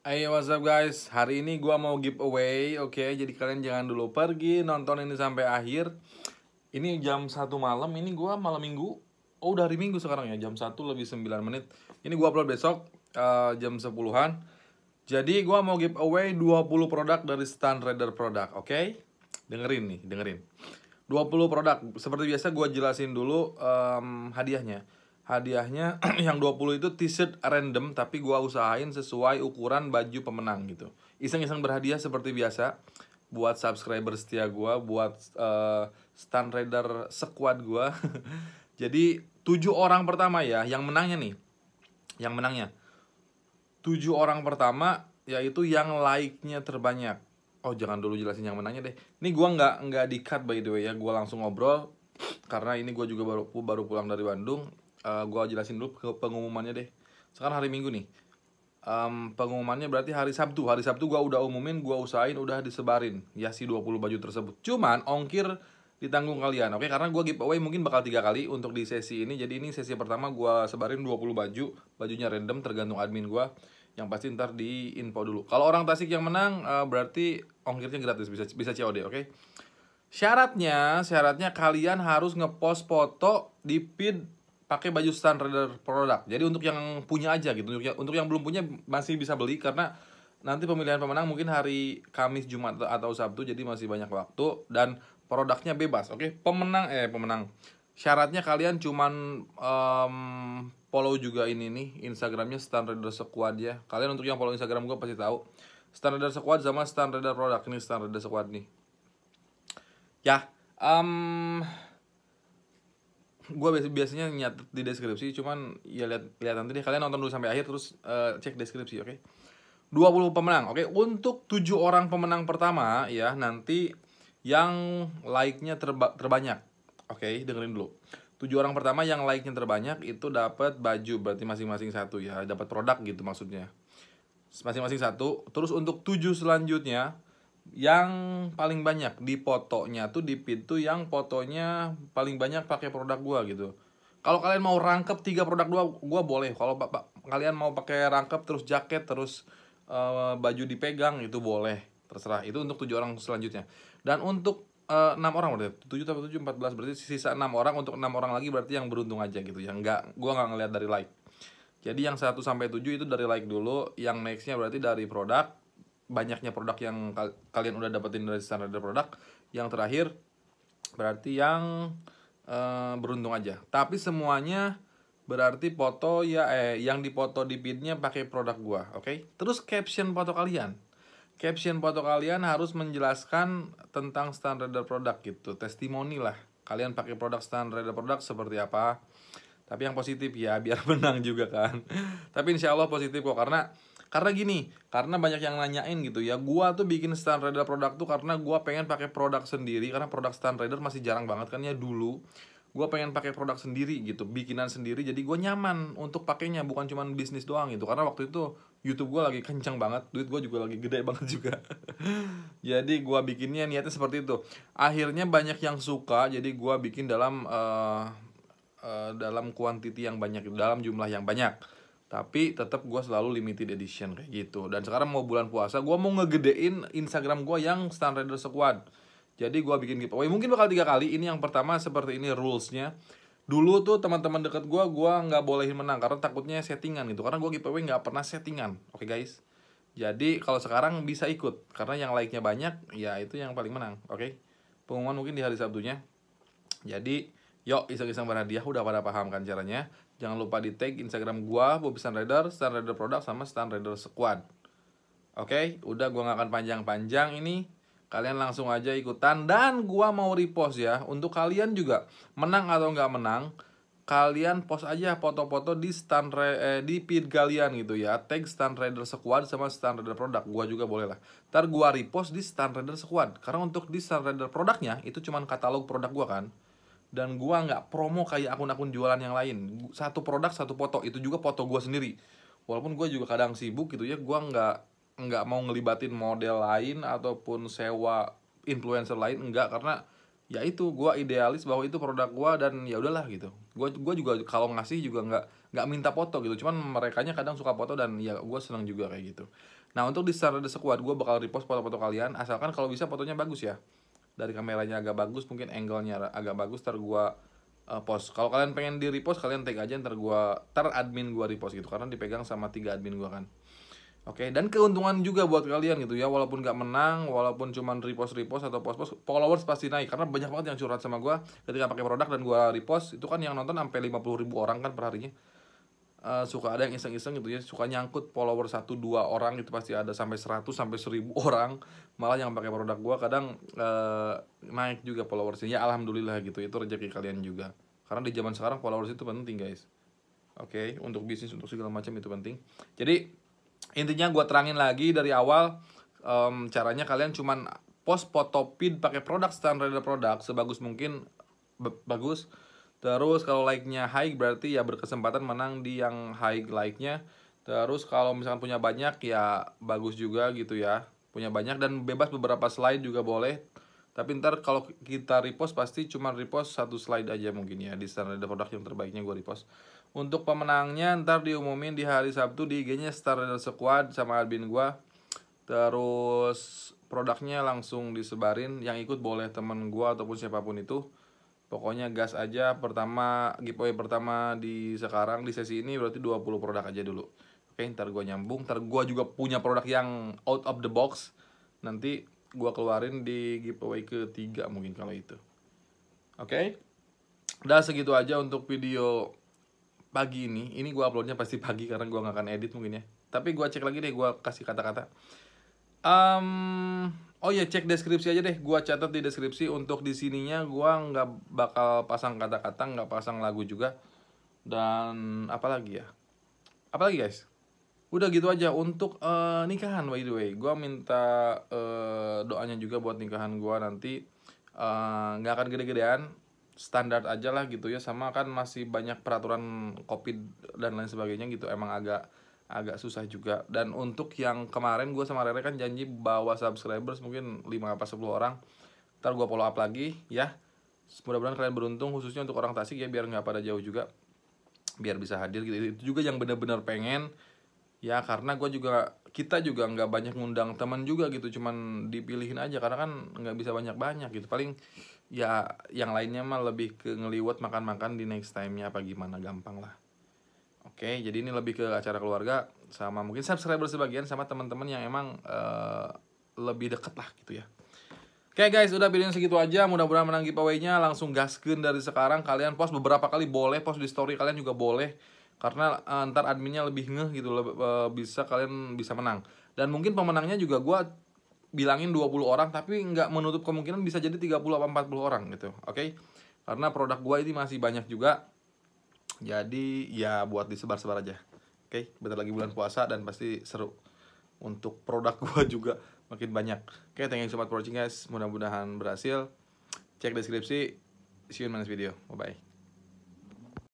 Hey what's up guys, hari ini gue mau giveaway, oke okay? jadi kalian jangan dulu pergi nonton ini sampai akhir Ini jam 1 malam, ini gue malam minggu, oh udah hari minggu sekarang ya jam 1 lebih 9 menit Ini gue upload besok uh, jam 10an Jadi gue mau giveaway 20 produk dari Stan Raider produk, oke okay? Dengerin nih, dengerin 20 produk, seperti biasa gue jelasin dulu um, hadiahnya hadiahnya yang 20 itu t-shirt random tapi gua usahain sesuai ukuran baju pemenang gitu. Iseng-iseng berhadiah seperti biasa buat subscriber setia gua, buat uh, stand rider sekuat gua. Jadi tujuh orang pertama ya yang menangnya nih. Yang menangnya. tujuh orang pertama yaitu yang like-nya terbanyak. Oh jangan dulu jelasin yang menangnya deh. Ini gua nggak nggak di cut by the way ya, gua langsung ngobrol karena ini gue juga baru baru pulang dari Bandung uh, eh, gue jelasin dulu ke pengumumannya deh. Sekarang hari Minggu nih. Um, pengumumannya berarti hari Sabtu. Hari Sabtu gue udah umumin, gue usahain udah disebarin ya si 20 baju tersebut. Cuman ongkir ditanggung kalian. Oke, karena gue giveaway mungkin bakal tiga kali untuk di sesi ini. Jadi ini sesi pertama gue sebarin 20 baju, bajunya random tergantung admin gue. Yang pasti ntar di info dulu. Kalau orang Tasik yang menang uh, berarti ongkirnya gratis bisa bisa COD, oke? Okay? Syaratnya, syaratnya kalian harus ngepost foto di feed pakai baju standar produk. Jadi untuk yang punya aja gitu. Untuk yang, untuk yang belum punya masih bisa beli karena nanti pemilihan pemenang mungkin hari Kamis, Jumat atau Sabtu jadi masih banyak waktu dan produknya bebas. Oke, okay? pemenang eh pemenang. Syaratnya kalian cuman um, follow juga ini nih Instagramnya Standard Squad ya. Kalian untuk yang follow Instagram gue pasti tahu. Standard Squad sama Standard Product ini Standard Squad nih. Ya, um, gue biasanya nyat di deskripsi cuman ya lihat nanti tadi kalian nonton dulu sampai akhir terus uh, cek deskripsi oke okay? 20 pemenang oke okay? untuk tujuh orang pemenang pertama ya nanti yang like-nya terba terbanyak oke okay? dengerin dulu tujuh orang pertama yang like-nya terbanyak itu dapat baju berarti masing-masing satu ya dapat produk gitu maksudnya masing-masing satu terus untuk tujuh selanjutnya yang paling banyak di fotonya tuh di pintu yang fotonya paling banyak pakai produk gua gitu. Kalau kalian mau rangkep tiga produk gua, gua boleh. Kalau kalian mau pakai rangkep terus jaket terus uh, baju dipegang itu boleh, terserah. Itu untuk tujuh orang selanjutnya. Dan untuk eh, enam orang berarti tujuh tambah tujuh empat belas berarti sisa enam orang untuk enam orang lagi berarti yang beruntung aja gitu yang nggak gua nggak ngeliat dari like jadi yang satu sampai tujuh itu dari like dulu, yang nextnya berarti dari produk, banyaknya produk yang kal kalian udah dapetin dari standar produk yang terakhir berarti yang uh, beruntung aja tapi semuanya berarti foto ya eh yang dipoto di feednya pakai produk gua oke okay? terus caption foto kalian caption foto kalian harus menjelaskan tentang standar produk gitu testimoni lah kalian pakai produk standar produk seperti apa tapi yang positif ya biar menang juga kan tapi insya Allah positif kok karena karena gini, karena banyak yang nanyain gitu ya. Gua tuh bikin stand rider produk tuh karena gua pengen pakai produk sendiri karena produk stand rider masih jarang banget kan ya dulu. Gua pengen pakai produk sendiri gitu, bikinan sendiri jadi gua nyaman untuk pakainya bukan cuma bisnis doang gitu. Karena waktu itu YouTube gue lagi kencang banget, duit gue juga lagi gede banget juga. jadi gue bikinnya niatnya seperti itu. Akhirnya banyak yang suka, jadi gue bikin dalam uh, uh, dalam kuantiti yang banyak, dalam jumlah yang banyak tapi tetap gue selalu limited edition kayak gitu dan sekarang mau bulan puasa gue mau ngegedein Instagram gue yang stand rider Squad jadi gue bikin giveaway mungkin bakal tiga kali ini yang pertama seperti ini rulesnya dulu tuh teman-teman deket gue gue nggak bolehin menang karena takutnya settingan gitu karena gue giveaway nggak pernah settingan oke okay, guys jadi kalau sekarang bisa ikut karena yang like-nya banyak ya itu yang paling menang oke okay? pengumuman mungkin di hari Sabtunya jadi Yuk, iseng-iseng berhadiah udah pada paham kan caranya. Jangan lupa di tag Instagram gua Bobby Stan Rider, Stan Rider Product sama Stan Rider Squad. Oke, okay? udah gua gak akan panjang-panjang ini. Kalian langsung aja ikutan dan gua mau repost ya. Untuk kalian juga menang atau nggak menang, kalian post aja foto-foto di Stan eh, di feed kalian gitu ya. Tag Stan rider Squad sama Stan rider Product. Gua juga boleh lah. Ntar gua repost di Stan rider Squad. Karena untuk di Stan rider Produknya itu cuman katalog produk gua kan dan gua nggak promo kayak akun-akun jualan yang lain satu produk satu foto itu juga foto gua sendiri walaupun gua juga kadang sibuk gitu ya gua nggak nggak mau ngelibatin model lain ataupun sewa influencer lain enggak karena ya itu gua idealis bahwa itu produk gua dan ya udahlah gitu gua gua juga kalau ngasih juga nggak nggak minta foto gitu cuman mereka kadang suka foto dan ya gua seneng juga kayak gitu nah untuk di di sekuat gua bakal repost foto-foto kalian asalkan kalau bisa fotonya bagus ya dari kameranya agak bagus mungkin angle-nya agak bagus ntar gua uh, post kalau kalian pengen di repost kalian tag aja ntar gua ter admin gua repost gitu karena dipegang sama tiga admin gua kan Oke, okay, dan keuntungan juga buat kalian gitu ya, walaupun gak menang, walaupun cuman repost-repost atau post-post, followers pasti naik, karena banyak banget yang curhat sama gua ketika pakai produk dan gua repost, itu kan yang nonton sampai puluh ribu orang kan perharinya. Eh, suka ada yang iseng-iseng gitu ya suka nyangkut follower satu dua orang itu pasti ada sampai 100 sampai seribu orang malah yang pakai produk gua kadang uh, naik juga followersnya ya alhamdulillah gitu itu rezeki kalian juga karena di zaman sekarang followers itu penting guys oke okay? untuk bisnis untuk segala macam itu penting jadi intinya gua terangin lagi dari awal um, caranya kalian cuman post foto pin pakai produk standar produk sebagus mungkin bagus Terus kalau like-nya high berarti ya berkesempatan menang di yang high like-nya. Terus kalau misalkan punya banyak ya bagus juga gitu ya. Punya banyak dan bebas beberapa slide juga boleh. Tapi ntar kalau kita repost pasti cuma repost satu slide aja mungkin ya. Di standar produk yang terbaiknya gue repost. Untuk pemenangnya ntar diumumin di hari Sabtu di IG-nya Star dan Squad sama admin gue. Terus produknya langsung disebarin. Yang ikut boleh temen gue ataupun siapapun itu Pokoknya gas aja pertama giveaway pertama di sekarang di sesi ini berarti 20 produk aja dulu. Oke, ntar gue nyambung, ntar gue juga punya produk yang out of the box. Nanti gue keluarin di giveaway ketiga mungkin kalau itu. Oke? Okay? Udah segitu aja untuk video pagi ini. Ini gue uploadnya pasti pagi karena gue nggak akan edit mungkin ya. Tapi gue cek lagi deh, gue kasih kata-kata. Um, Oh ya cek deskripsi aja deh, gua catat di deskripsi untuk di sininya gua nggak bakal pasang kata-kata, nggak pasang lagu juga. Dan apalagi ya? Apalagi guys? Udah gitu aja untuk uh, nikahan by the way. Gua minta uh, doanya juga buat nikahan gua nanti eh, nggak uh, akan gede-gedean, standar aja lah gitu ya sama kan masih banyak peraturan covid dan lain sebagainya gitu emang agak agak susah juga dan untuk yang kemarin gue sama Rere kan janji bawa subscribers mungkin 5 apa 10 orang ntar gue follow up lagi ya mudah-mudahan kalian beruntung khususnya untuk orang Tasik ya biar nggak pada jauh juga biar bisa hadir gitu itu juga yang bener-bener pengen ya karena gue juga kita juga nggak banyak ngundang teman juga gitu cuman dipilihin aja karena kan nggak bisa banyak-banyak gitu paling ya yang lainnya mah lebih ke ngeliwat makan-makan di next time-nya apa gimana gampang lah Oke, jadi ini lebih ke acara keluarga sama mungkin subscriber sebagian sama teman-teman yang emang uh, lebih deket lah gitu ya. Oke okay guys, udah videonya segitu aja. Mudah-mudahan menang giveaway-nya. Langsung gaskin dari sekarang. Kalian post beberapa kali boleh, post di story kalian juga boleh. Karena uh, ntar adminnya lebih ngeh gitu, lebih, uh, eh, bisa kalian bisa menang. Dan mungkin pemenangnya juga gue bilangin 20 orang, tapi nggak menutup kemungkinan bisa jadi 30 atau 40 orang gitu. Oke? Okay? Karena produk gue ini masih banyak juga jadi ya buat disebar-sebar aja. Oke, okay? bentar lagi bulan puasa dan pasti seru. Untuk produk gua juga makin banyak. Oke, okay, thank you so much for watching guys. Mudah-mudahan berhasil. Cek deskripsi. See you in my next video. Bye-bye.